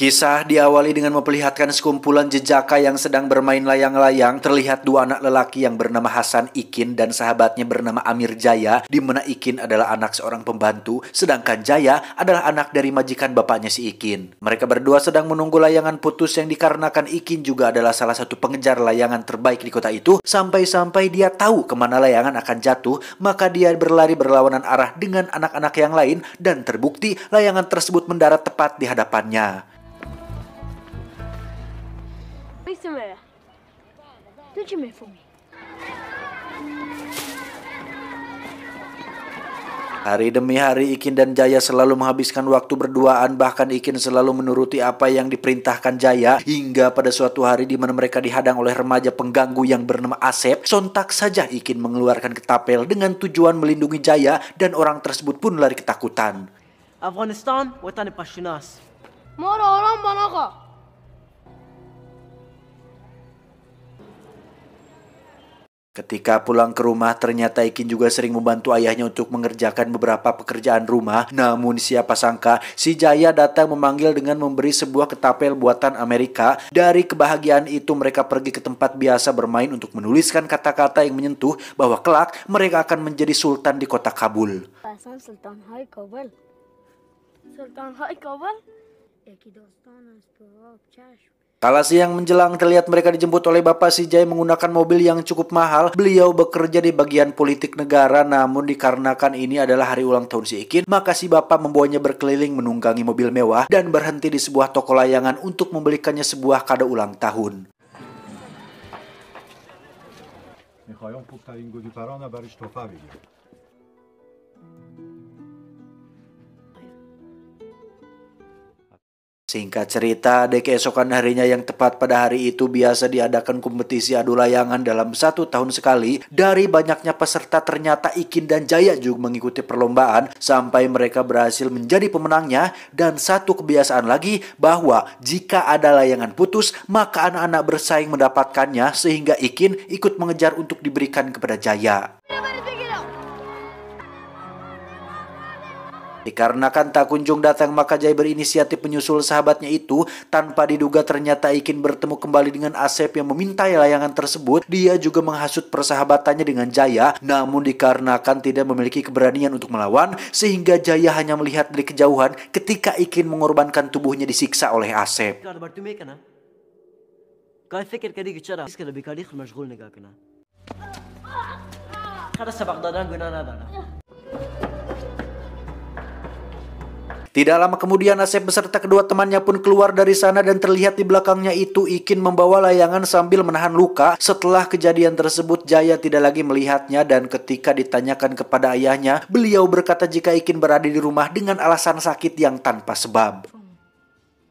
Kisah diawali dengan memperlihatkan sekumpulan jejaka yang sedang bermain layang-layang. Terlihat dua anak lelaki yang bernama Hasan Ikin dan sahabatnya bernama Amir Jaya, di mana Ikin adalah anak seorang pembantu, sedangkan Jaya adalah anak dari majikan bapaknya si Ikin. Mereka berdua sedang menunggu layangan putus yang dikarenakan Ikin juga adalah salah satu pengejar layangan terbaik di kota itu. Sampai-sampai dia tahu kemana layangan akan jatuh, maka dia berlari berlawanan arah dengan anak-anak yang lain dan terbukti layangan tersebut mendarat tepat di hadapannya. اسمع Don't you for me? Hari demi hari Ikin dan Jaya selalu menghabiskan waktu berduaan bahkan Ikin selalu menuruti apa yang diperintahkan Jaya hingga pada suatu hari di mana mereka dihadang oleh remaja pengganggu yang bernama Asep sontak saja Ikin mengeluarkan ketapel dengan tujuan melindungi Jaya dan orang tersebut pun lari ketakutan. Afghanistan, wetan Pashinas. Moro orang mana Ketika pulang ke rumah, ternyata Ikin juga sering membantu ayahnya untuk mengerjakan beberapa pekerjaan rumah. Namun siapa sangka, si Jaya datang memanggil dengan memberi sebuah ketapel buatan Amerika. Dari kebahagiaan itu, mereka pergi ke tempat biasa bermain untuk menuliskan kata-kata yang menyentuh bahwa kelak mereka akan menjadi sultan di kota Kabul. Sultan Hai Kabul. Sultan Hai Kabul. Kala siang menjelang terlihat mereka dijemput oleh Bapak Si Sijai menggunakan mobil yang cukup mahal. Beliau bekerja di bagian politik negara namun dikarenakan ini adalah hari ulang tahun si Ikin, maka si Bapak membawanya berkeliling menunggangi mobil mewah dan berhenti di sebuah toko layangan untuk membelikannya sebuah kado ulang tahun. Singkat cerita, di keesokan harinya yang tepat pada hari itu biasa diadakan kompetisi adu layangan dalam satu tahun sekali. Dari banyaknya peserta ternyata Ikin dan Jaya juga mengikuti perlombaan sampai mereka berhasil menjadi pemenangnya. Dan satu kebiasaan lagi bahwa jika ada layangan putus maka anak-anak bersaing mendapatkannya sehingga Ikin ikut mengejar untuk diberikan kepada Jaya. Dikarenakan tak kunjung datang maka Jai berinisiatif menyusul sahabatnya itu tanpa diduga ternyata Ikin bertemu kembali dengan Asep yang meminta layangan tersebut. Dia juga menghasut persahabatannya dengan Jaya namun dikarenakan tidak memiliki keberanian untuk melawan sehingga Jaya hanya melihat dari kejauhan ketika Ikin mengorbankan tubuhnya disiksa oleh Asep. Tidak lama kemudian Asep beserta kedua temannya pun keluar dari sana dan terlihat di belakangnya itu Ikin membawa layangan sambil menahan luka. Setelah kejadian tersebut Jaya tidak lagi melihatnya dan ketika ditanyakan kepada ayahnya, beliau berkata jika Ikin berada di rumah dengan alasan sakit yang tanpa sebab.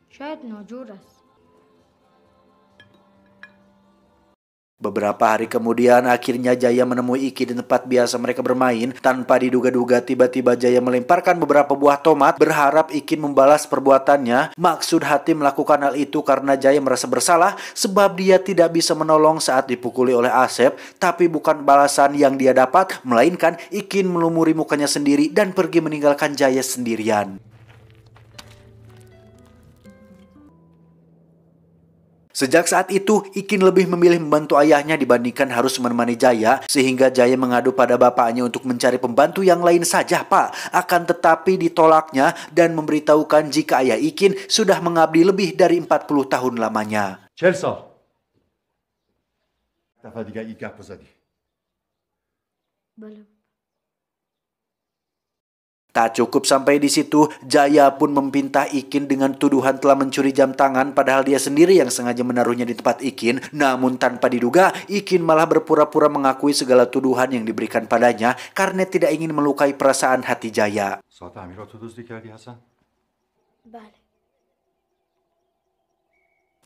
Syed no juras. Beberapa hari kemudian akhirnya Jaya menemui Iki di tempat biasa mereka bermain. Tanpa diduga-duga tiba-tiba Jaya melemparkan beberapa buah tomat berharap Iki membalas perbuatannya. Maksud hati melakukan hal itu karena Jaya merasa bersalah sebab dia tidak bisa menolong saat dipukuli oleh Asep. Tapi bukan balasan yang dia dapat melainkan Ikin melumuri mukanya sendiri dan pergi meninggalkan Jaya sendirian. Sejak saat itu, Ikin lebih memilih membantu ayahnya dibandingkan harus menemani Jaya, sehingga Jaya mengadu pada bapaknya untuk mencari pembantu yang lain saja, Pak. Akan tetapi ditolaknya dan memberitahukan jika ayah Ikin sudah mengabdi lebih dari 40 tahun lamanya. Chelsea. دفعه دیگه ای Belum. Tak cukup sampai di situ, Jaya pun mempintah Ikin dengan tuduhan telah mencuri jam tangan padahal dia sendiri yang sengaja menaruhnya di tempat Ikin. Namun tanpa diduga, Ikin malah berpura-pura mengakui segala tuduhan yang diberikan padanya karena tidak ingin melukai perasaan hati Jaya.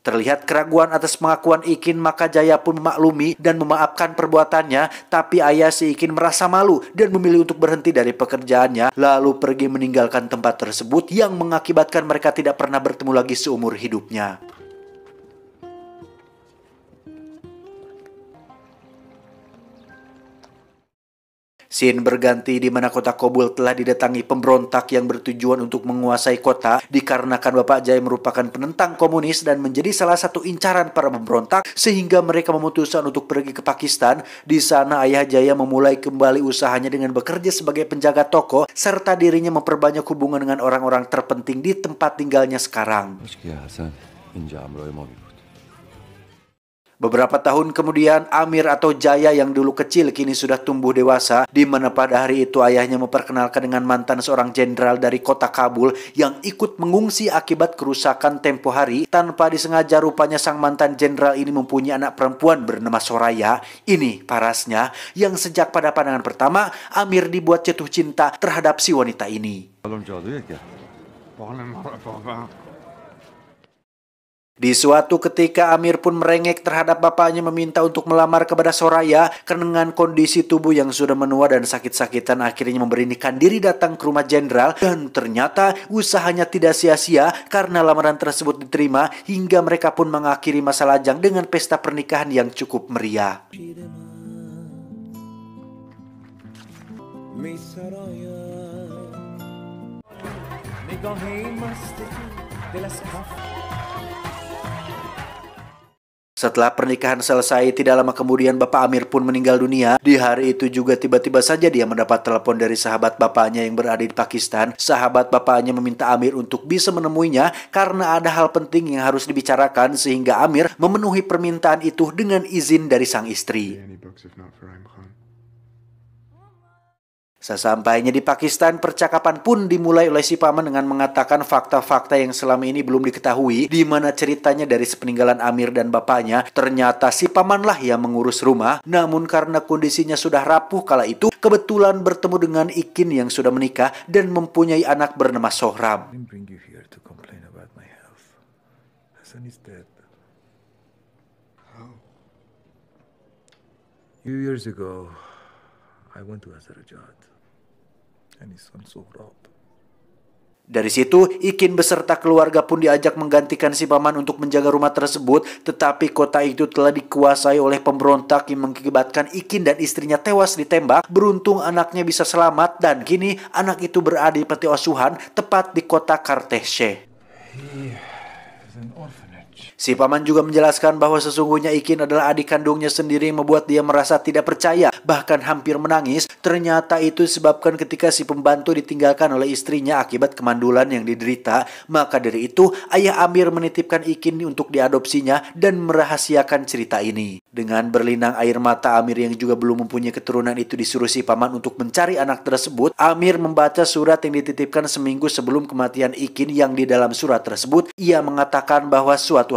Terlihat keraguan atas pengakuan Ikin maka Jaya pun memaklumi dan memaafkan perbuatannya tapi ayah si Ikin merasa malu dan memilih untuk berhenti dari pekerjaannya lalu pergi meninggalkan tempat tersebut yang mengakibatkan mereka tidak pernah bertemu lagi seumur hidupnya. Scene berganti di mana kota Kobul telah didatangi pemberontak yang bertujuan untuk menguasai kota dikarenakan Bapak Jai merupakan penentang komunis dan menjadi salah satu incaran para pemberontak sehingga mereka memutuskan untuk pergi ke Pakistan. Di sana Ayah Jaya memulai kembali usahanya dengan bekerja sebagai penjaga toko serta dirinya memperbanyak hubungan dengan orang-orang terpenting di tempat tinggalnya sekarang. Beberapa tahun kemudian, Amir atau Jaya yang dulu kecil kini sudah tumbuh dewasa, di mana pada hari itu ayahnya memperkenalkan dengan mantan seorang jenderal dari kota Kabul yang ikut mengungsi akibat kerusakan tempo hari. Tanpa disengaja rupanya sang mantan jenderal ini mempunyai anak perempuan bernama Soraya. Ini parasnya yang sejak pada pandangan pertama Amir dibuat jatuh cinta terhadap si wanita ini. Ya, di suatu ketika Amir pun merengek terhadap bapaknya meminta untuk melamar kepada Soraya dengan kondisi tubuh yang sudah menua dan sakit-sakitan akhirnya memberanikan diri datang ke rumah jenderal dan ternyata usahanya tidak sia-sia karena lamaran tersebut diterima hingga mereka pun mengakhiri masa lajang dengan pesta pernikahan yang cukup meriah. Setelah pernikahan selesai, tidak lama kemudian Bapak Amir pun meninggal dunia. Di hari itu juga tiba-tiba saja dia mendapat telepon dari sahabat bapaknya yang berada di Pakistan. Sahabat bapaknya meminta Amir untuk bisa menemuinya karena ada hal penting yang harus dibicarakan sehingga Amir memenuhi permintaan itu dengan izin dari sang istri. Sesampainya di Pakistan, percakapan pun dimulai oleh si paman dengan mengatakan fakta-fakta yang selama ini belum diketahui, di mana ceritanya dari sepeninggalan Amir dan bapaknya, ternyata si pamanlah yang mengurus rumah, namun karena kondisinya sudah rapuh kala itu, kebetulan bertemu dengan Ikin yang sudah menikah dan mempunyai anak bernama Sohram. Few years ago, went to Azerbaijan and his son Sohrab. Dari situ, Ikin beserta keluarga pun diajak menggantikan si paman untuk menjaga rumah tersebut, tetapi kota itu telah dikuasai oleh pemberontak yang mengakibatkan Ikin dan istrinya tewas ditembak. Beruntung anaknya bisa selamat dan kini anak itu berada di peti asuhan tepat di kota Karteshe. Si paman juga menjelaskan bahwa sesungguhnya Ikin adalah adik kandungnya sendiri yang membuat dia merasa tidak percaya, bahkan hampir menangis. Ternyata itu sebabkan ketika si pembantu ditinggalkan oleh istrinya akibat kemandulan yang diderita. Maka dari itu, ayah Amir menitipkan Ikin untuk diadopsinya dan merahasiakan cerita ini. Dengan berlinang air mata Amir yang juga belum mempunyai keturunan itu disuruh si paman untuk mencari anak tersebut. Amir membaca surat yang dititipkan seminggu sebelum kematian Ikin yang di dalam surat tersebut ia mengatakan bahwa suatu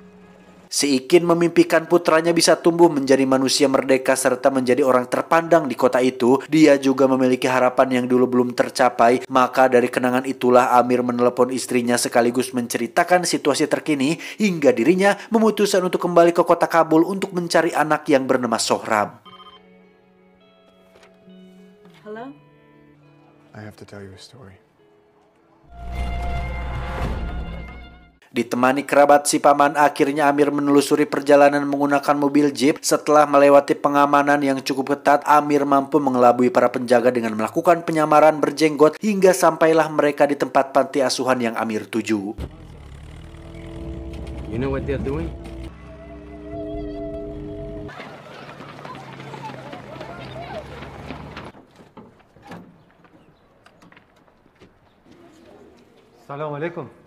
Seikin memimpikan putranya bisa tumbuh menjadi manusia merdeka serta menjadi orang terpandang di kota itu, dia juga memiliki harapan yang dulu belum tercapai. Maka dari kenangan itulah Amir menelepon istrinya sekaligus menceritakan situasi terkini hingga dirinya memutuskan untuk kembali ke kota Kabul untuk mencari anak yang bernama Sohram. Hello? I have to tell you a story. Ditemani kerabat si paman, akhirnya Amir menelusuri perjalanan menggunakan mobil jeep. Setelah melewati pengamanan yang cukup ketat, Amir mampu mengelabui para penjaga dengan melakukan penyamaran berjenggot hingga sampailah mereka di tempat panti asuhan yang Amir tuju. You know what they're doing? Assalamualaikum.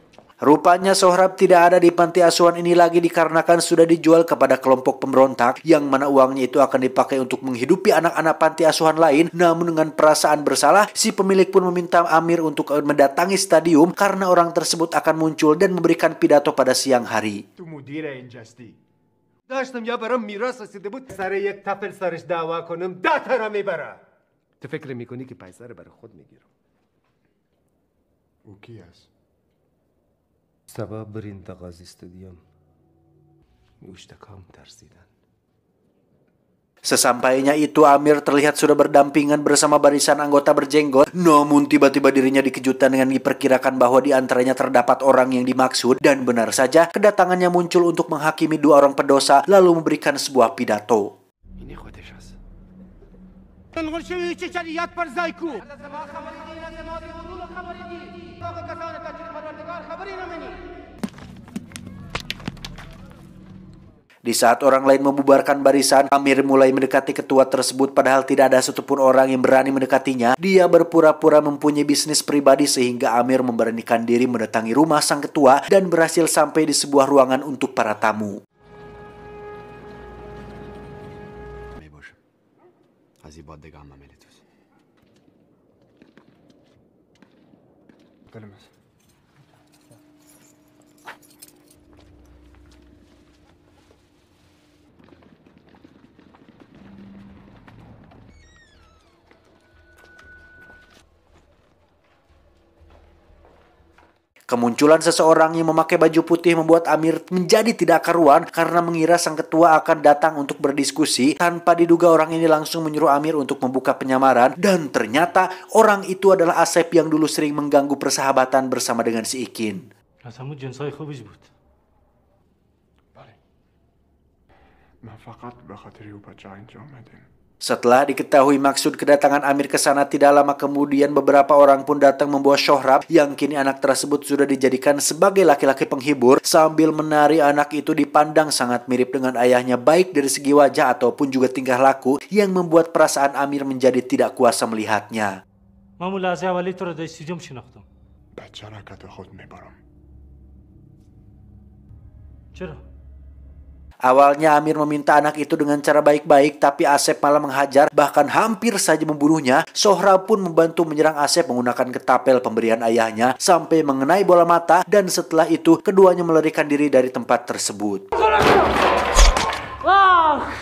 Rupanya Sohrab tidak ada di panti asuhan ini lagi dikarenakan sudah dijual kepada kelompok pemberontak yang mana uangnya itu akan dipakai untuk menghidupi anak-anak panti asuhan lain. Namun dengan perasaan bersalah, si pemilik pun meminta Amir untuk mendatangi stadium karena orang tersebut akan muncul dan memberikan pidato pada siang hari. داشتم یا سبب بر این تقاضی استادیوم Yustakam Sesampainya itu Amir terlihat sudah berdampingan bersama barisan anggota berjenggot. Namun tiba-tiba dirinya dikejutkan dengan diperkirakan bahwa di antaranya terdapat orang yang dimaksud. Dan benar saja kedatangannya muncul untuk menghakimi dua orang pedosa lalu memberikan sebuah pidato. Ini Di saat orang lain membubarkan barisan, Amir mulai mendekati ketua tersebut padahal tidak ada satupun orang yang berani mendekatinya. Dia berpura-pura mempunyai bisnis pribadi sehingga Amir memberanikan diri mendatangi rumah sang ketua dan berhasil sampai di sebuah ruangan untuk para tamu. Kemunculan seseorang yang memakai baju putih membuat Amir menjadi tidak karuan karena mengira sang ketua akan datang untuk berdiskusi. Tanpa diduga orang ini langsung menyuruh Amir untuk membuka penyamaran dan ternyata orang itu adalah Asep yang dulu sering mengganggu persahabatan bersama dengan si Ikin. Ma fakat bakat riu setelah diketahui maksud kedatangan Amir ke sana tidak lama kemudian beberapa orang pun datang membawa Syohrab yang kini anak tersebut sudah dijadikan sebagai laki-laki penghibur sambil menari anak itu dipandang sangat mirip dengan ayahnya baik dari segi wajah ataupun juga tingkah laku yang membuat perasaan Amir menjadi tidak kuasa melihatnya. چرا؟ Awalnya Amir meminta anak itu dengan cara baik-baik tapi Asep malah menghajar bahkan hampir saja membunuhnya. Sohra pun membantu menyerang Asep menggunakan ketapel pemberian ayahnya sampai mengenai bola mata dan setelah itu keduanya melarikan diri dari tempat tersebut. Wow.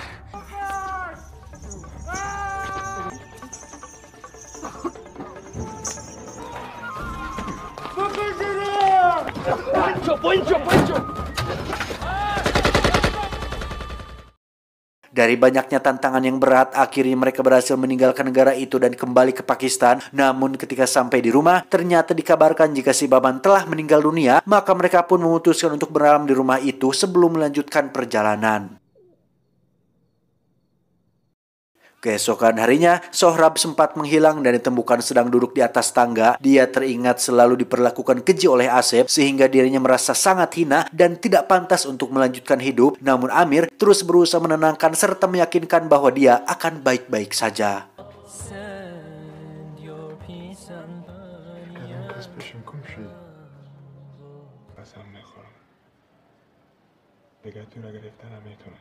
Dari banyaknya tantangan yang berat, akhirnya mereka berhasil meninggalkan negara itu dan kembali ke Pakistan. Namun ketika sampai di rumah, ternyata dikabarkan jika si Baban telah meninggal dunia, maka mereka pun memutuskan untuk bermalam di rumah itu sebelum melanjutkan perjalanan. Keesokan harinya, Sohrab sempat menghilang dan ditemukan sedang duduk di atas tangga. Dia teringat selalu diperlakukan keji oleh Asep sehingga dirinya merasa sangat hina dan tidak pantas untuk melanjutkan hidup. Namun Amir terus berusaha menenangkan serta meyakinkan bahwa dia akan baik-baik saja. را گرفتن هم میتونم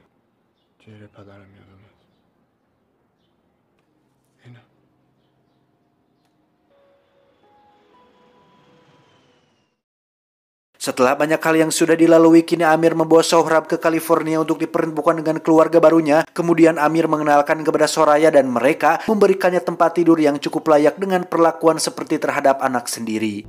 setelah banyak hal yang sudah dilalui, kini Amir membawa Sohrab ke California untuk diperintahkan dengan keluarga barunya. Kemudian Amir mengenalkan kepada Soraya dan mereka memberikannya tempat tidur yang cukup layak dengan perlakuan seperti terhadap anak sendiri.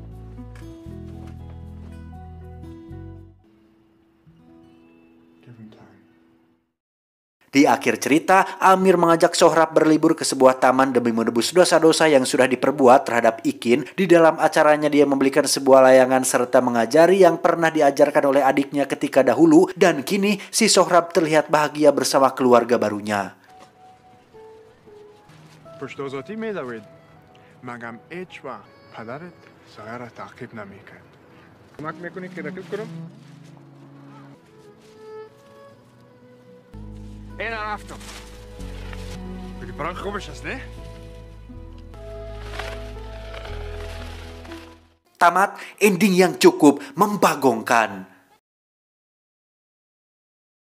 Di akhir cerita, Amir mengajak Sohrab berlibur ke sebuah taman demi menebus dosa-dosa yang sudah diperbuat terhadap Ikin. Di dalam acaranya dia membelikan sebuah layangan serta mengajari yang pernah diajarkan oleh adiknya ketika dahulu dan kini si Sohrab terlihat bahagia bersama keluarga barunya. Ένα ράφτο. αυτό. Перебранка σας, ναι. Tamat ending yang cukup membagongkan.